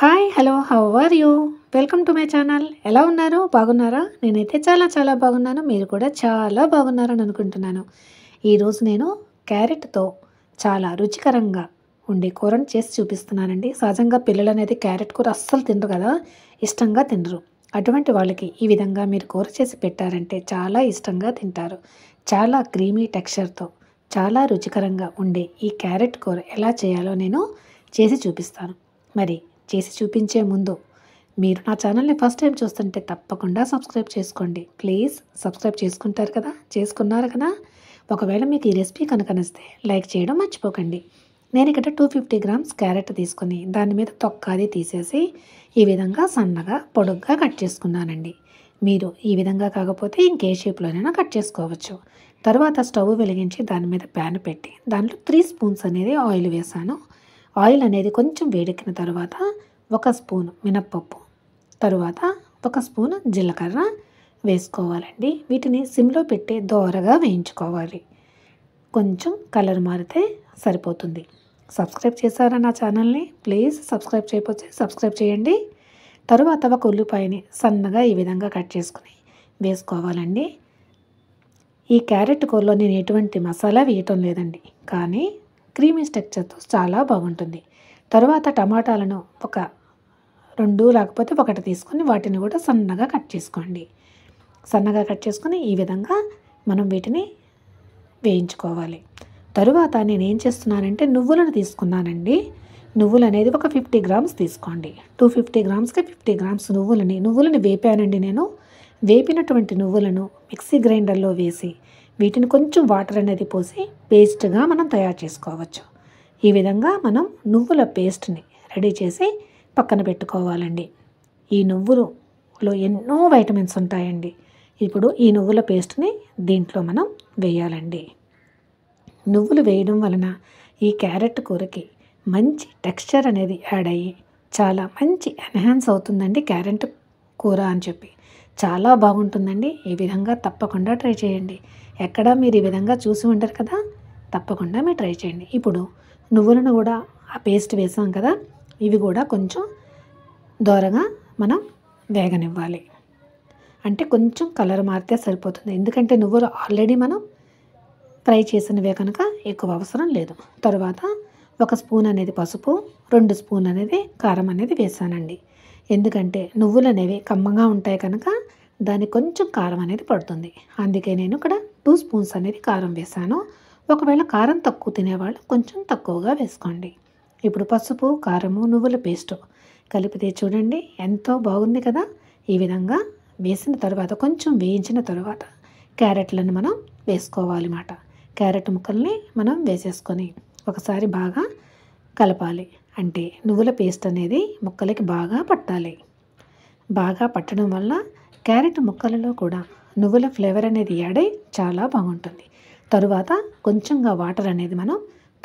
hi hello how are you welcome to my channel ఎలా ఉన్నారు బాగున్నారా నేనైతే చాలా చాలా బాగున్నాను మీరు కూడా చాలా బాగున్నారని అనుకుంటున్నాను ఈరోజు నేను క్యారెట్తో చాలా రుచికరంగా ఉండే కూరను చేసి చూపిస్తున్నానండి సహజంగా పిల్లలు అనేది క్యారెట్ కూర అస్సలు తినరు కదా ఇష్టంగా తినరు అటువంటి వాళ్ళకి ఈ విధంగా మీరు కూర చేసి పెట్టారంటే చాలా ఇష్టంగా తింటారు చాలా క్రీమీ టెక్స్చర్తో చాలా రుచికరంగా ఉండే ఈ క్యారెట్ కూర ఎలా చేయాలో నేను చేసి చూపిస్తాను మరి చేసి చూపించే ముందు మీరు నా ఛానల్ని ఫస్ట్ టైం చూస్తుంటే తప్పకుండా సబ్స్క్రైబ్ చేసుకోండి ప్లీజ్ సబ్స్క్రైబ్ చేసుకుంటారు కదా చేసుకున్నారు కదా ఒకవేళ మీకు ఈ రెసిపీ కనుక నస్తే లైక్ చేయడం మర్చిపోకండి నేను ఇక్కడ టూ ఫిఫ్టీ గ్రామ్స్ క్యారెట్ తీసుకుని దాని మీద తొక్కాది తీసేసి ఈ విధంగా సన్నగా పొడుగ్గా కట్ చేసుకున్నానండి మీరు ఈ విధంగా కాకపోతే ఇంకే షేప్లోనైనా కట్ చేసుకోవచ్చు తర్వాత స్టవ్ వెలిగించి దాని మీద ప్యాన్ పెట్టి దాంట్లో త్రీ స్పూన్స్ అనేది ఆయిల్ వేసాను ఆయిల్ అనేది కొంచెం వేడెక్కిన తర్వాత ఒక స్పూన్ మినప్పప్పు తరువాత ఒక స్పూన్ జీలకర్ర వేసుకోవాలండి వీటిని సిమ్లో పెట్టి దోరగా వేయించుకోవాలి కొంచెం కలర్ మారితే సరిపోతుంది సబ్స్క్రైబ్ చేశారా నా ఛానల్ని ప్లీజ్ సబ్స్క్రైబ్ చేయకపోతే సబ్స్క్రైబ్ చేయండి తరువాత ఒక ఉల్లిపాయని సన్నగా ఈ విధంగా కట్ చేసుకుని వేసుకోవాలండి ఈ క్యారెట్ కూరలో నేను ఎటువంటి మసాలా వేయటం లేదండి కానీ క్రీమీ స్ట్రక్చర్తో చాలా బాగుంటుంది తర్వాత టమాటాలను ఒక రెండు లేకపోతే ఒకటి తీసుకొని వాటిని కూడా సన్నగా కట్ చేసుకోండి సన్నగా కట్ చేసుకుని ఈ విధంగా మనం వీటిని వేయించుకోవాలి తరువాత నేను ఏం చేస్తున్నానంటే నువ్వులను తీసుకున్నానండి నువ్వులు అనేది ఒక ఫిఫ్టీ గ్రామ్స్ తీసుకోండి టూ ఫిఫ్టీ గ్రామ్స్కి ఫిఫ్టీ గ్రామ్స్ నువ్వులని నువ్వులను వేపానండి నేను వేపినటువంటి నువ్వులను మిక్సీ గ్రైండర్లో వేసి వీటిని కొంచెం వాటర్ అనేది పోసి పేస్ట్గా మనం తయారు చేసుకోవచ్చు ఈ విధంగా మనం నువ్వుల పేస్ట్ని రెడీ చేసి పక్కన పెట్టుకోవాలండి ఈ నువ్వులులో ఎన్నో వైటమిన్స్ ఉంటాయండి ఇప్పుడు ఈ నువ్వుల పేస్ట్ని దీంట్లో మనం వేయాలండి నువ్వులు వేయడం వలన ఈ క్యారెట్ కూరకి మంచి టెక్స్చర్ అనేది యాడ్ అయ్యి చాలా మంచి ఎన్హాన్స్ అవుతుందండి క్యారెట్ కూర అని చెప్పి చాలా బాగుంటుందండి ఈ విధంగా తప్పకుండా ట్రై చేయండి ఎక్కడ మీరు ఈ విధంగా చూసి ఉంటారు కదా తప్పకుండా మీరు ట్రై చేయండి ఇప్పుడు నువ్వులను కూడా ఆ పేస్ట్ వేసాం కదా ఇవి కూడా కొంచెం దూరంగా మనం వేగనివ్వాలి అంటే కొంచెం కలర్ మారితే సరిపోతుంది ఎందుకంటే నువ్వులు ఆల్రెడీ మనం ఫ్రై చేసినవే కనుక ఎక్కువ అవసరం లేదు తర్వాత ఒక స్పూన్ అనేది పసుపు రెండు స్పూన్ అనేది కారం అనేది వేసానండి ఎందుకంటే నువ్వులు అనేవి కమ్మగా ఉంటాయి కనుక దాని కొంచెం కారం అనేది పడుతుంది అందుకే నేను ఇక్కడ టూ స్పూన్స్ అనేది కారం వేసాను ఒకవేళ కారం తక్కువ తినేవాళ్ళు కొంచెం తక్కువగా వేసుకోండి ఇప్పుడు పసుపు కారము నువ్వుల పేస్టు కలిపితే చూడండి ఎంతో బాగుంది కదా ఈ విధంగా వేసిన తర్వాత కొంచెం వేయించిన తర్వాత క్యారెట్లను మనం వేసుకోవాలి అన్నమాట క్యారెట్ ముక్కల్ని మనం వేసేసుకొని ఒకసారి బాగా కలపాలి అంటే నువ్వుల పేస్ట్ అనేది ముక్కలకి బాగా పట్టాలి బాగా పట్టడం వల్ల క్యారెట్ ముక్కలలో కూడా నువ్వుల ఫ్లేవర్ అనేది యాడై చాలా బాగుంటుంది తరువాత కొంచెంగా వాటర్ అనేది మనం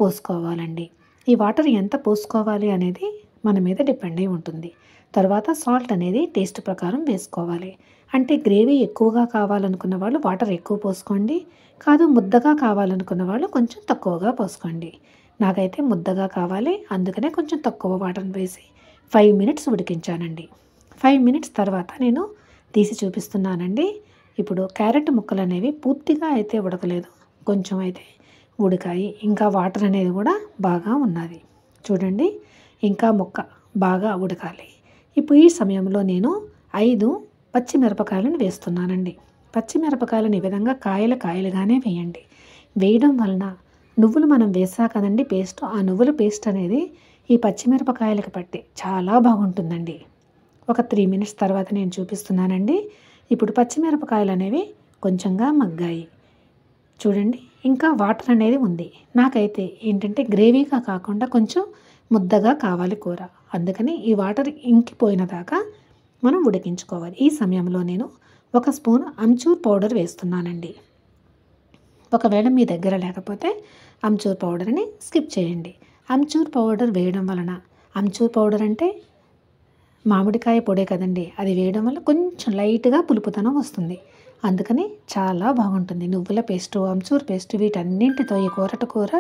పోసుకోవాలండి ఈ వాటర్ ఎంత పోసుకోవాలి అనేది మన మీద డిపెండ్ అయి ఉంటుంది తర్వాత సాల్ట్ అనేది టేస్ట్ ప్రకారం వేసుకోవాలి అంటే గ్రేవీ ఎక్కువగా కావాలనుకున్న వాళ్ళు వాటర్ ఎక్కువ పోసుకోండి కాదు ముద్దగా కావాలనుకున్న వాళ్ళు కొంచెం తక్కువగా పోసుకోండి నాకైతే ముద్దగా కావాలి అందుకనే కొంచెం తక్కువ వాటర్ వేసి ఫైవ్ మినిట్స్ ఉడికించానండి ఫైవ్ మినిట్స్ తర్వాత నేను తీసి చూపిస్తున్నానండి ఇప్పుడు క్యారెట్ ముక్కలు అనేవి పూర్తిగా అయితే ఉడకలేదు కొంచెం అయితే ఉడికాయి ఇంకా వాటర్ అనేది కూడా బాగా ఉన్నది చూడండి ఇంకా ముక్క బాగా ఉడకాలి ఇప్పుడు ఈ సమయంలో నేను ఐదు పచ్చిమిరపకాయలను వేస్తున్నానండి పచ్చిమిరపకాయలను ఈ విధంగా కాయలు కాయలుగానే వేయండి వేయడం వలన నువ్వులు మనం వేసా కదండి పేస్ట్ ఆ నువ్వుల పేస్ట్ అనేది ఈ పచ్చిమిరపకాయలకు పట్టి చాలా బాగుంటుందండి ఒక త్రీ మినిట్స్ తర్వాత నేను చూపిస్తున్నానండి ఇప్పుడు పచ్చిమిరపకాయలు అనేవి కొంచెంగా మగ్గాయి చూడండి ఇంకా వాటర్ అనేది ఉంది నాకైతే ఏంటంటే గ్రేవీగా కాకుండా కొంచెం ముద్దగా కావాలి కూర అందుకని ఈ వాటర్ ఇంకిపోయిన దాకా మనం ఉడికించుకోవాలి ఈ సమయంలో నేను ఒక స్పూన్ అంచూర్ పౌడర్ వేస్తున్నానండి ఒకవేళ మీ దగ్గర లేకపోతే అమ్చూర్ పౌడర్ని స్కిప్ చేయండి అమ్చూర్ పౌడర్ వేయడం వలన అమ్చూర్ పౌడర్ అంటే మామిడికాయ పొడే కదండి అది వేయడం వల్ల కొంచెం లైట్గా పులుపుతనం వస్తుంది అందుకని చాలా బాగుంటుంది నువ్వుల పేస్టు అమ్చూర్ పేస్టు వీటన్నింటితో ఈ కూరట కూర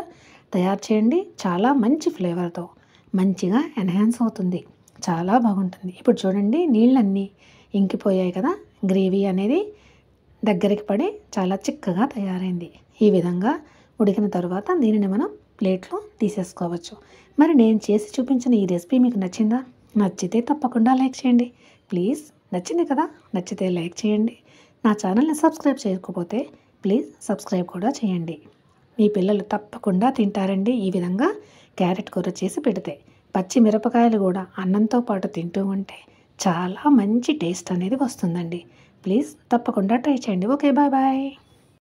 తయారు చేయండి చాలా మంచి ఫ్లేవర్తో మంచిగా ఎన్హాన్స్ అవుతుంది చాలా బాగుంటుంది ఇప్పుడు చూడండి నీళ్ళన్నీ ఇంకిపోయాయి కదా గ్రేవీ అనేది దగ్గరికి పడి చాలా చిక్కగా తయారైంది ఈ విధంగా ఉడికిన తర్వాత దీనిని మనం ప్లేట్లో తీసేసుకోవచ్చు మరి నేను చేసి చూపించిన ఈ రెసిపీ మీకు నచ్చిందా నచ్చితే తప్పకుండా లైక్ చేయండి ప్లీజ్ నచ్చింది కదా నచ్చితే లైక్ చేయండి నా ఛానల్ని సబ్స్క్రైబ్ చేయకపోతే ప్లీజ్ సబ్స్క్రైబ్ కూడా చేయండి మీ పిల్లలు తప్పకుండా తింటారండి ఈ విధంగా క్యారెట్ కూర చేసి పెడితే పచ్చిమిరపకాయలు కూడా అన్నంతో పాటు తింటూ ఉంటే చాలా మంచి టేస్ట్ అనేది వస్తుందండి ప్లీజ్ తప్పకుండా ట్రై చేయండి ఓకే బాయ్ బాయ్